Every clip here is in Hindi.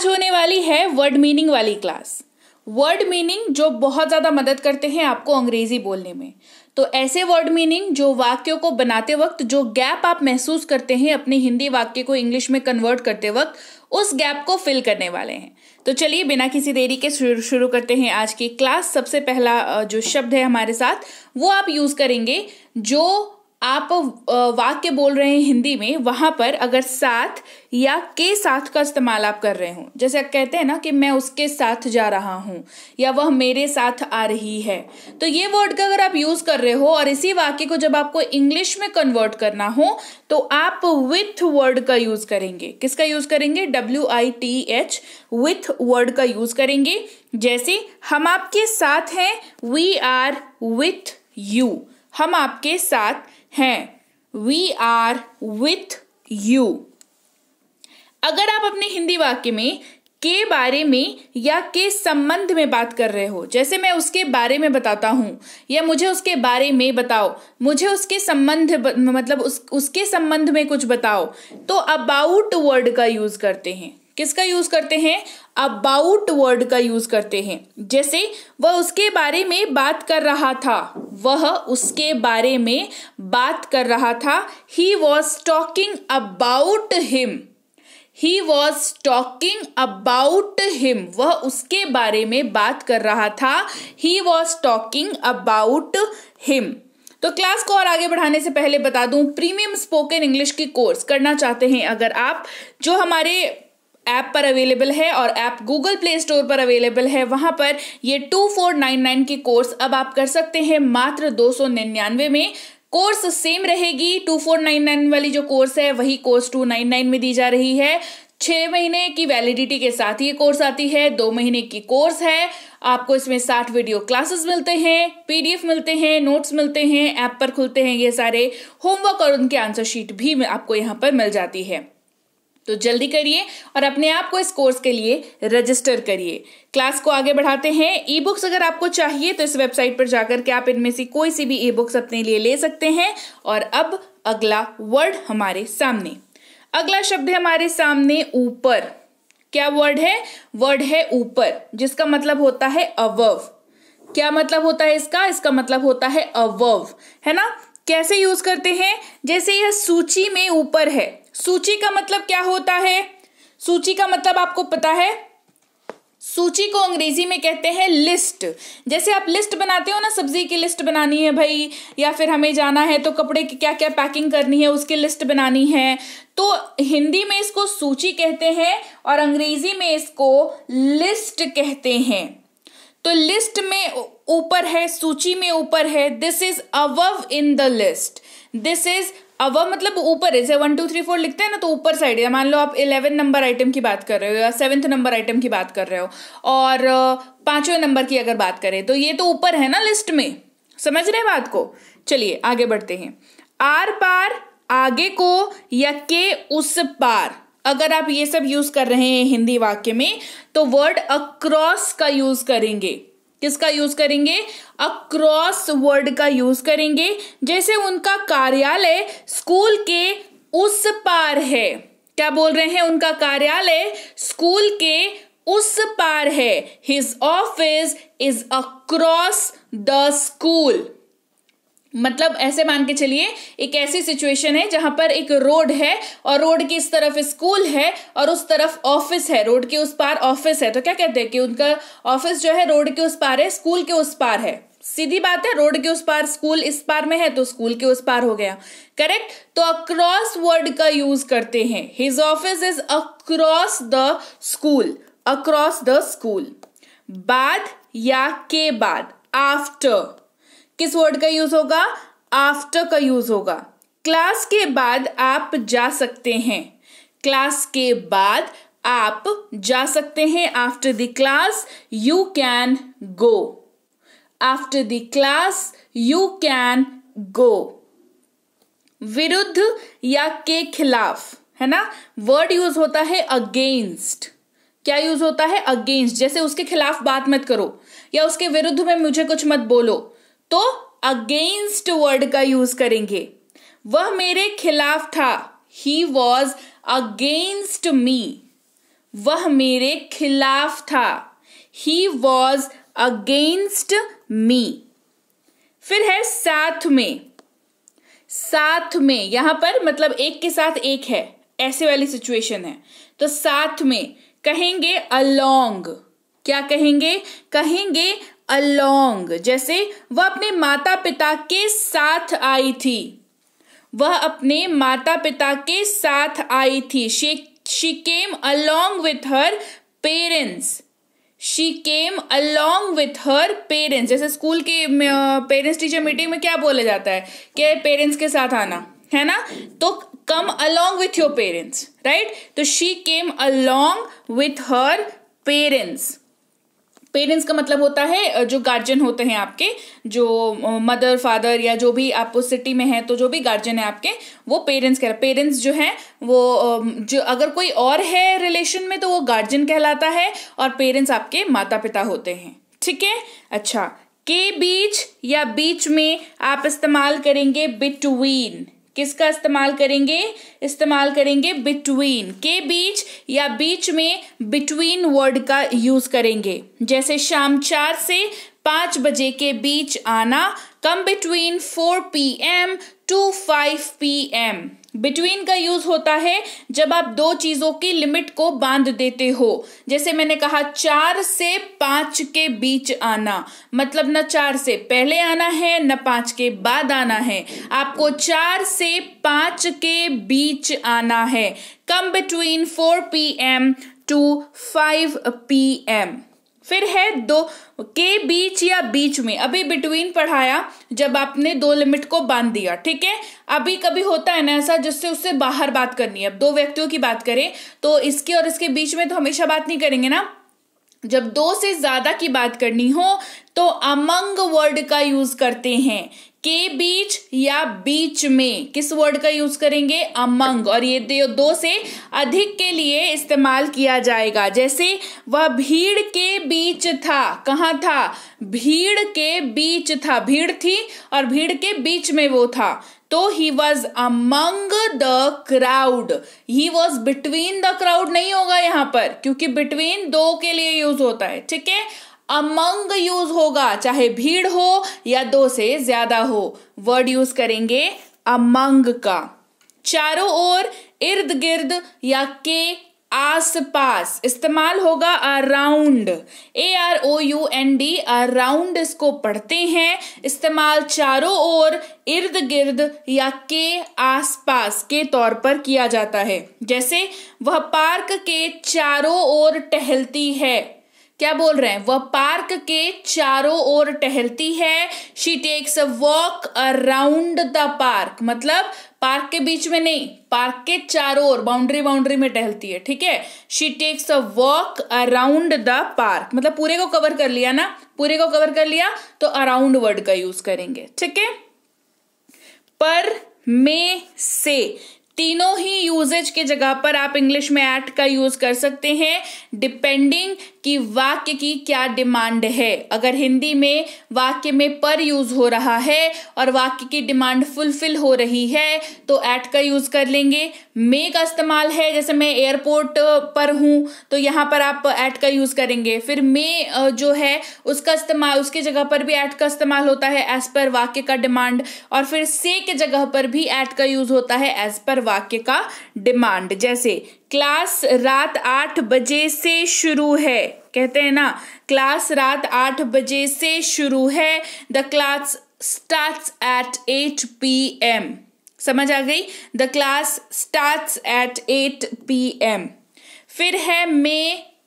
आज होने वाली है वर्ड मीनिंग वाली क्लास वर्ड मीनिंग जो बहुत ज़्यादा मदद करते हैं आपको अंग्रेज़ी बोलने में तो ऐसे वर्ड मीनिंग जो वाक्यों को बनाते वक्त जो गैप आप महसूस करते हैं अपने हिंदी वाक्य को इंग्लिश में कन्वर्ट करते वक्त उस गैप को फिल करने वाले हैं तो चलिए बिना किसी देरी के शुरू करते हैं आज की क्लास सबसे पहला जो शब्द है हमारे साथ वो आप यूज़ करेंगे जो आप वाक्य बोल रहे हैं हिंदी में वहां पर अगर साथ या के साथ का इस्तेमाल आप कर रहे हो जैसे आप कहते हैं ना कि मैं उसके साथ जा रहा हूँ या वह मेरे साथ आ रही है तो ये वर्ड का अगर आप यूज़ कर रहे हो और इसी वाक्य को जब आपको इंग्लिश में कन्वर्ट करना हो तो आप विथ वर्ड का यूज़ करेंगे किसका यूज़ करेंगे W I T H with word का यूज़ करेंगे जैसे हम आपके साथ हैं वी आर विथ यू हम आपके साथ हैं वी आर विथ यू अगर आप अपने हिंदी वाक्य में के बारे में या के संबंध में बात कर रहे हो जैसे मैं उसके बारे में बताता हूँ या मुझे उसके बारे में बताओ मुझे उसके संबंध मतलब उस उसके संबंध में कुछ बताओ तो अबाउट वर्ड का यूज़ करते हैं किसका यूज करते हैं अबाउट वर्ड का यूज करते हैं जैसे वह उसके बारे में बात कर रहा था वह उसके बारे में बात कर रहा था he was talking about him he was talking about him वह उसके बारे में बात कर रहा था he was talking about him तो क्लास को और आगे बढ़ाने से पहले बता दूं प्रीमियम स्पोकन इंग्लिश की कोर्स करना चाहते हैं अगर आप जो हमारे ऐप पर अवेलेबल है और ऐप गूगल प्ले स्टोर पर अवेलेबल है वहां पर ये टू फोर नाइन नाइन की कोर्स अब आप कर सकते हैं मात्र दो सौ निन्यानवे में कोर्स सेम रहेगी टू फोर नाइन नाइन वाली जो कोर्स है वही कोर्स टू नाइन नाइन में दी जा रही है छः महीने की वैलिडिटी के साथ ये कोर्स आती है दो महीने की कोर्स है आपको इसमें साठ वीडियो क्लासेस मिलते हैं पीडीएफ मिलते हैं नोट्स मिलते हैं ऐप पर खुलते हैं ये सारे होमवर्क और उनके आंसर शीट भी आपको यहाँ पर मिल जाती है तो जल्दी करिए और अपने आप को इस कोर्स के लिए रजिस्टर करिए क्लास को आगे बढ़ाते हैं ई बुक्स अगर आपको चाहिए तो इस वेबसाइट पर जाकर के आप इनमें से कोई सी भी ई बुक्स अपने लिए ले सकते हैं और अब अगला वर्ड हमारे सामने अगला शब्द है हमारे सामने ऊपर क्या वर्ड है वर्ड है ऊपर जिसका मतलब होता है अवव क्या मतलब होता है इसका इसका मतलब होता है अवव है ना कैसे यूज करते हैं जैसे यह सूची में ऊपर है सूची का मतलब क्या होता है सूची का मतलब आपको पता है सूची को अंग्रेजी में कहते हैं लिस्ट जैसे आप लिस्ट बनाते हो ना सब्जी की लिस्ट बनानी है भाई या फिर हमें जाना है तो कपड़े की क्या क्या पैकिंग करनी है उसकी लिस्ट बनानी है तो हिंदी में इसको सूची कहते हैं और अंग्रेजी में इसको लिस्ट कहते हैं तो लिस्ट में ऊपर है सूची में ऊपर है this is our in the list this is our मतलब ऊपर है जैसे वन टू थ्री फोर लिखते हैं ना तो ऊपर साइड है मान लो आप इलेवन नंबर आइटम की बात कर रहे हो या सेवन्थ नंबर आइटम की बात कर रहे हो और पाँचवें नंबर की अगर बात करें तो ये तो ऊपर है ना लिस्ट में समझ रहे हैं बात को चलिए आगे बढ़ते हैं आर पार आगे को या के उस पार अगर आप ये सब यूज कर रहे हैं हिंदी वाक्य में तो वर्ड अक्रॉस का यूज करेंगे किसका यूज करेंगे अक्रॉस वर्ड का यूज करेंगे जैसे उनका कार्यालय स्कूल के उस पार है क्या बोल रहे हैं उनका कार्यालय स्कूल के उस पार है his office is across the school मतलब ऐसे मान के चलिए एक ऐसी सिचुएशन है जहां पर एक रोड है और रोड की इस तरफ स्कूल है और उस तरफ ऑफिस है रोड के उस पार ऑफिस है तो क्या कहते हैं कि उनका ऑफिस जो है रोड के उस पार है स्कूल के उस पार है सीधी बात है रोड के उस पार स्कूल इस पार में है तो स्कूल के उस पार हो गया करेक्ट तो अक्रॉस वर्ड का यूज करते हैं his office is across the school across the school बाद या के बाद आफ्टर किस वर्ड का यूज होगा आफ्टर का यूज होगा क्लास के बाद आप जा सकते हैं क्लास के बाद आप जा सकते हैं after the class you can go after the class you can go विरुद्ध या के खिलाफ है ना वर्ड यूज होता है अगेंस्ट क्या यूज होता है अगेंस्ट जैसे उसके खिलाफ बात मत करो या उसके विरुद्ध में मुझे कुछ मत बोलो तो अगेंस्ट वर्ड का यूज करेंगे वह मेरे खिलाफ था ही वॉज अगेंस्ट मी वह मेरे खिलाफ था ही वॉज अगेंस्ट मी फिर है साथ में साथ में यहां पर मतलब एक के साथ एक है ऐसे वाली सिचुएशन है तो साथ में कहेंगे अलोंग क्या कहेंगे कहेंगे अलोंग जैसे वह अपने माता पिता के साथ आई थी वह अपने माता पिता के साथ आई थी she she came along with her parents she came along with her parents जैसे स्कूल के पेरेंट्स टीचर मीटिंग में क्या बोला जाता है कि पेरेंट्स के साथ आना है ना तो come along with your parents right तो she came along with her parents parents का मतलब होता है जो गार्जियन होते हैं आपके जो मदर फादर या जो भी आप उस सिटी में हैं तो जो भी गार्जियन है आपके वो पेरेंट्स कह पेरेंट्स जो हैं वो जो अगर कोई और है रिलेशन में तो वो गार्जियन कहलाता है और पेरेंट्स आपके माता पिता होते हैं ठीक है अच्छा के बीच या बीच में आप इस्तेमाल करेंगे बिटवीन किसका इस्तेमाल करेंगे इस्तेमाल करेंगे बिटवीन के बीच या बीच में बिटवीन वर्ड का यूज करेंगे जैसे शाम चार से पाँच बजे के बीच आना come between four P M to five P M between का यूज होता है जब आप दो चीजों की लिमिट को बांध देते हो जैसे मैंने कहा चार से पांच के बीच आना मतलब ना चार से पहले आना है ना पांच के बाद आना है आपको चार से पांच के बीच आना है come between four P M to five P M फिर है दो के बीच या बीच में अभी बिटवीन पढ़ाया जब आपने दो लिमिट को बांध दिया ठीक है अभी कभी होता है ना ऐसा जिससे उससे बाहर बात करनी है अब दो व्यक्तियों की बात करें तो इसके और इसके बीच में तो हमेशा बात नहीं करेंगे ना जब दो से ज्यादा की बात करनी हो तो अमंग वर्ड का यूज करते हैं के बीच या बीच में किस वर्ड का यूज करेंगे अमंग और ये दो से अधिक के लिए इस्तेमाल किया जाएगा जैसे वह भीड़ के बीच था कहाँ था भीड़ के बीच था भीड़ थी और भीड़ के बीच में वो था तो he was among the crowd he was between the crowd नहीं होगा यहाँ पर क्योंकि बिटवीन दो के लिए यूज होता है ठीक है अमंग यूज होगा चाहे भीड़ हो या दो से ज्यादा हो वर्ड यूज करेंगे अमंग का चारों ओर इर्द गिर्द या के आस पास इस्तेमाल होगा around A R O U N D around इसको पढ़ते हैं इस्तेमाल चारों ओर इर्द गिर्द या के आस पास के तौर पर किया जाता है जैसे वह पार्क के चारों ओर टहलती है क्या बोल रहे हैं वह पार्क के चारों ओर टहलती है she takes a walk around the park मतलब पार्क के बीच में नहीं पार्क के चारों ओर बाउंड्री बाउंड्री में टहलती है ठीक है she takes a walk around the park मतलब पूरे को कवर कर लिया ना पूरे को कवर कर लिया तो अराउंड वर्ड का यूज करेंगे ठीक है पर मे से तीनों ही यूजेज के जगह पर आप इंग्लिश में एट का यूज कर सकते हैं डिपेंडिंग कि वाक्य की क्या डिमांड है अगर हिंदी में वाक्य में पर यूज हो रहा है और वाक्य की डिमांड फुलफिल हो रही है तो एट का यूज कर लेंगे मे का इस्तेमाल है जैसे मैं एयरपोर्ट पर हूँ तो यहाँ पर आप एट का यूज करेंगे फिर मे जो है उसका इस्तेमाल उसकी जगह पर भी एट का इस्तेमाल होता है एज पर वाक्य का डिमांड और फिर से के जगह पर भी एट का यूज होता है एज पर वाक्य का डिमांड जैसे क्लास रात आठ बजे से शुरू है कहते हैं ना क्लास रात आठ बजे से शुरू है the class start at eight P M समझ आ गई the class start at eight P M फिर है मे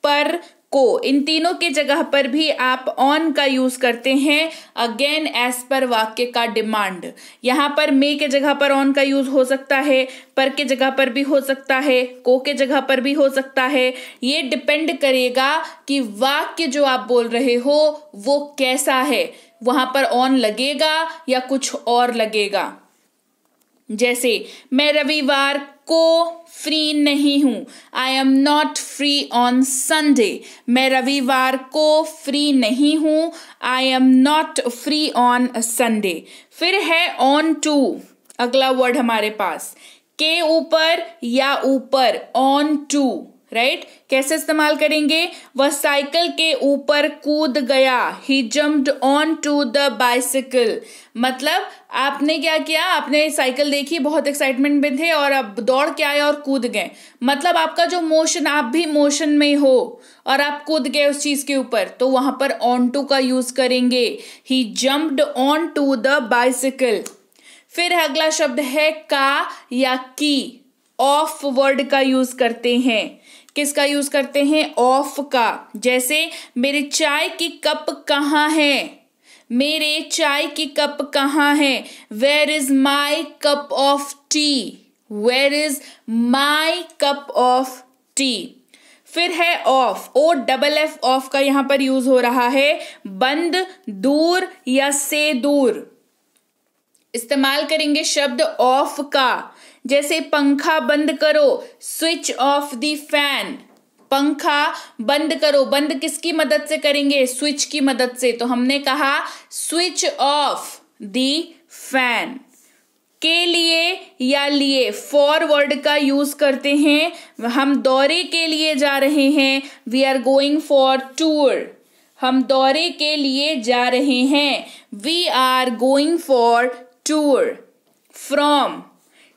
पर को इन तीनों के जगह पर भी आप ऑन का यूज करते हैं अगेन एज पर वाक्य का डिमांड यहाँ पर मे के जगह पर ऑन का यूज हो सकता है पर के जगह पर भी हो सकता है को के जगह पर भी हो सकता है ये डिपेंड करेगा कि वाक्य जो आप बोल रहे हो वो कैसा है वहां पर ऑन लगेगा या कुछ और लगेगा जैसे मैं रविवार को फ्री नहीं हूँ I am not free on Sunday मैं रविवार को फ्री नहीं हूँ I am not free on Sunday फिर है ऑन टू अगला वर्ड हमारे पास के ऊपर या ऊपर ऑन टू राइट कैसे इस्तेमाल करेंगे वह साइकिल के ऊपर कूद गया he jumped on to the bicycle मतलब आपने क्या किया आपने साइकिल देखी बहुत एक्साइटमेंट में थे और अब दौड़ के आए और कूद गए मतलब आपका जो मोशन आप भी मोशन में हो और आप कूद गए उस चीज के ऊपर तो वहां पर ऑन टू का यूज करेंगे he jumped on to the bicycle फिर अगला शब्द है का या की ऑफ वर्ड का यूज करते हैं किसका यूज करते हैं ऑफ का जैसे मेरे चाय की कप कहाँ है मेरे चाय की कप कहाँ है where is my cup of tea where is my cup of tea फिर है of O double F of का यहां पर यूज हो रहा है बंद दूर या से दूर इस्तेमाल करेंगे शब्द ऑफ का जैसे पंखा बंद करो स्विच ऑफ द फैन पंखा बंद करो बंद किसकी मदद से करेंगे स्विच की मदद से तो हमने कहा स्विच ऑफ द फैन के लिए या लिए फॉर वर्ड का यूज करते हैं हम दौरे के लिए जा रहे हैं we are going for tour हम दौरे के लिए जा रहे हैं we are going for tour from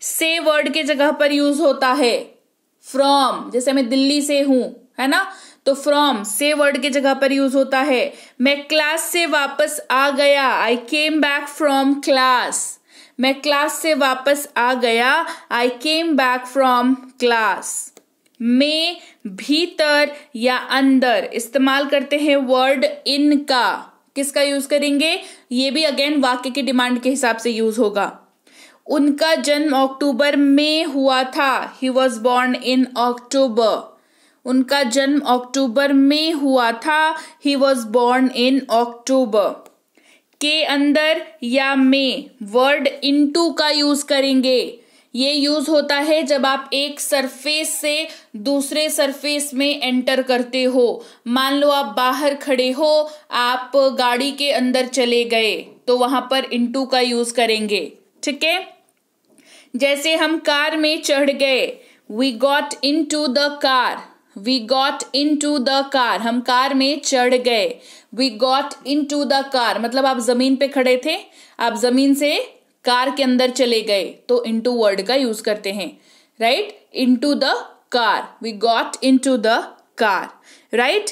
से वर्ड के जगह पर यूज होता है फ्रॉम जैसे मैं दिल्ली से हूं है ना तो फ्रॉम से वर्ड के जगह पर यूज होता है मैं क्लास से वापस आ गया I came back from class मैं क्लास से वापस आ गया I came back from class में भीतर या अंदर इस्तेमाल करते हैं वर्ड इन का किसका यूज करेंगे ये भी अगेन वाक्य की डिमांड के हिसाब से यूज होगा उनका जन्म अक्टूबर में हुआ था ही वॉज बॉर्न इन अक्टूबर उनका जन्म अक्टूबर में हुआ था ही वॉज बॉर्न इन अक्टूबर के अंदर या में वर्ड इनटू का यूज करेंगे ये यूज होता है जब आप एक सरफेस से दूसरे सरफेस में एंटर करते हो मान लो आप बाहर खड़े हो आप गाड़ी के अंदर चले गए तो वहां पर इंटू का यूज करेंगे ठीक है जैसे हम कार में चढ़ गए we got into the car we got into the car हम कार में चढ़ गए we got into the car मतलब आप जमीन पे खड़े थे आप जमीन से कार के अंदर चले गए तो इन टू वर्ड का यूज करते हैं right into the car we got into the car right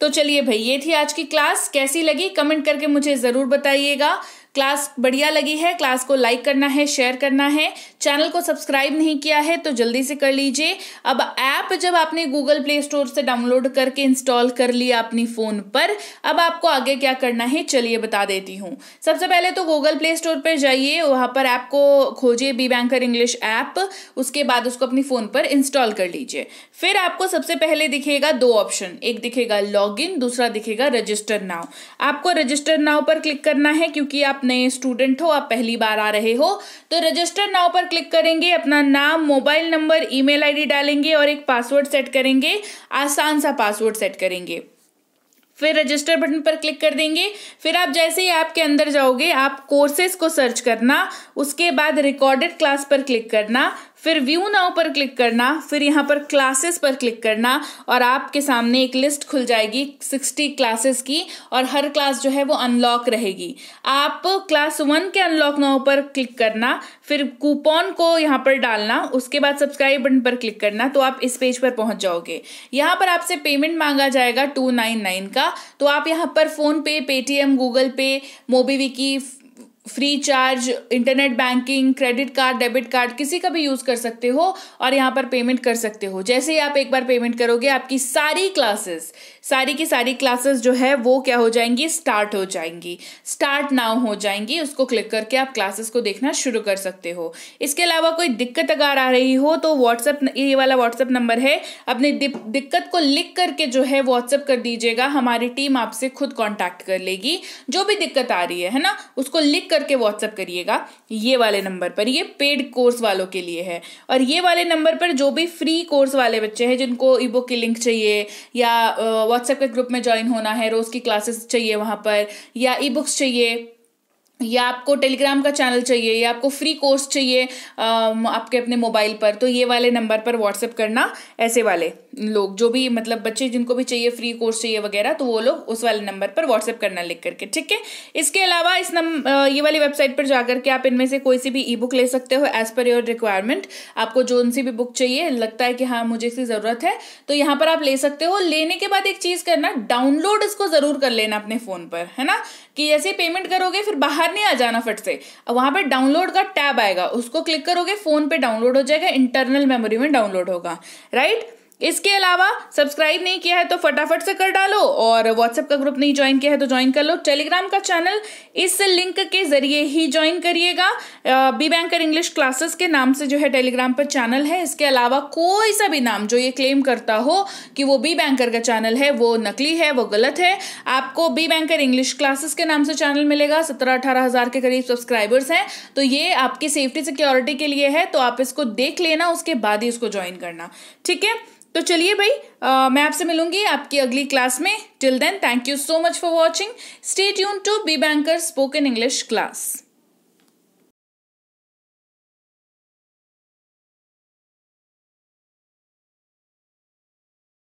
तो चलिए भाई ये थी आज की क्लास कैसी लगी कमेंट करके मुझे ज़रूर बताइएगा क्लास बढ़िया लगी है क्लास को लाइक करना है शेयर करना है चैनल को सब्सक्राइब नहीं किया है तो जल्दी से कर लीजिए अब ऐप जब आपने गूगल प्ले स्टोर से डाउनलोड करके इंस्टॉल कर लिया अपनी फ़ोन पर अब आपको आगे क्या करना है चलिए बता देती हूँ सबसे पहले तो गूगल प्ले स्टोर पर जाइए वहाँ पर ऐप को खोजिए बी बैंकर इंग्लिश ऐप उसके बाद उसको अपनी फ़ोन पर इंस्टॉल कर लीजिए फिर आपको सबसे पहले दिखेगा दो ऑप्शन एक दिखेगा लॉग दूसरा दिखेगा रजिस्टर नाव आपको रजिस्टर नाव पर क्लिक करना है क्योंकि आप नए स्टूडेंट हो आप पहली बार आ रहे हो तो रजिस्टर नाउ पर क्लिक करेंगे अपना नाम मोबाइल नंबर ईमेल आईडी डालेंगे और एक पासवर्ड सेट करेंगे आसान सा पासवर्ड सेट करेंगे फिर रजिस्टर बटन पर क्लिक कर देंगे फिर आप जैसे ही ऐप के अंदर जाओगे आप कोर्सेज को सर्च करना उसके बाद रिकॉर्डेड क्लास पर क्लिक करना फिर व्यू नाउ पर क्लिक करना फिर यहाँ पर क्लासेस पर क्लिक करना और आपके सामने एक लिस्ट खुल जाएगी सिक्सटी क्लासेस की और हर क्लास जो है वो अनलॉक रहेगी आप क्लास वन के अनलॉक नाउ पर क्लिक करना फिर कूपन को यहाँ पर डालना उसके बाद सब्सक्राइब बटन पर क्लिक करना तो आप इस पेज पर पहुँच जाओगे यहाँ पर आपसे पेमेंट मांगा जाएगा टू नाइन नाइन का तो आप यहाँ पर PhonePe Paytm Google Pay MobiKwik FreeCharge internet banking credit card debit card किसी का भी यूज़ कर सकते हो और यहाँ पर पेमेंट कर सकते हो जैसे ही आप एक बार पेमेंट करोगे आपकी सारी क्लासेस सारी की सारी क्लासेस जो है वो क्या हो जाएंगी स्टार्ट हो जाएंगी स्टार्ट नाउ हो जाएंगी उसको क्लिक करके आप क्लासेस को देखना शुरू कर सकते हो इसके अलावा कोई दिक्कत अगर आ रही हो तो व्हाट्सअप ये वाला व्हाट्सएप नंबर है अपने दिक्कत को लिख करके जो है व्हाट्सएप कर दीजिएगा हमारी टीम आपसे खुद कॉन्टैक्ट कर लेगी जो भी दिक्कत आ रही है, है ना उसको लिख करके व्हाट्सअप करिएगा ये वाले नंबर पर ये पेड कोर्स वालों के लिए है और ये वाले नंबर पर जो भी फ्री कोर्स वाले बच्चे हैं जिनको ई बुक की लिंक चाहिए या व्हाट्सएप के ग्रुप में ज्वाइन होना है रोज़ की क्लासेस चाहिए वहाँ पर या ई बुक्स चाहिए या आपको टेलीग्राम का चैनल चाहिए या आपको फ्री कोर्स चाहिए आपके अपने मोबाइल पर तो ये वाले नंबर पर व्हाट्सएप करना ऐसे वाले लोग जो भी मतलब बच्चे जिनको भी चाहिए फ्री कोर्स चाहिए वगैरह तो वो लोग उस वाले नंबर पर व्हाट्सएप करना लिख करके ठीक है इसके अलावा इस नम ये वाली वेबसाइट पर जाकर के आप इनमें से कोई सी भी ई बुक ले सकते हो एज पर योर रिक्वायरमेंट आपको जो सी भी बुक चाहिए लगता है कि हाँ मुझे इसकी ज़रूरत है तो यहाँ पर आप ले सकते हो लेने के बाद एक चीज़ करना डाउनलोड इसको ज़रूर कर लेना अपने फ़ोन पर है ना कि जैसे पेमेंट करोगे फिर बाहर नहीं आ जाना फट से वहाँ पर डाउनलोड का टैब आएगा उसको क्लिक करोगे फ़ोन पर डाउनलोड हो जाएगा इंटरनल मेमोरी में डाउनलोड होगा राइट इसके अलावा सब्सक्राइब नहीं किया है तो फटाफट से कर डालो और व्हाट्सएप का ग्रुप नहीं ज्वाइन किया है तो ज्वाइन कर लो टेलीग्राम का चैनल इस लिंक के जरिए ही ज्वाइन करिएगा बी बैंकर इंग्लिश क्लासेस के नाम से जो है टेलीग्राम पर चैनल है इसके अलावा कोई सा भी नाम जो ये क्लेम करता हो कि वो बी बैंकर का चैनल है वो नकली है वो गलत है आपको बी बैंकर इंग्लिश क्लासेस के नाम से चैनल मिलेगा सत्रह अठारह हजार के करीब सब्सक्राइबर्स हैं तो ये आपकी सेफ्टी सिक्योरिटी के लिए है तो आप इसको देख लेना उसके बाद ही इसको ज्वाइन करना ठीक है तो चलिए भाई आ, मैं आपसे मिलूंगी आपकी अगली क्लास में till then thank you so much for watching stay tune to B banker spoken English class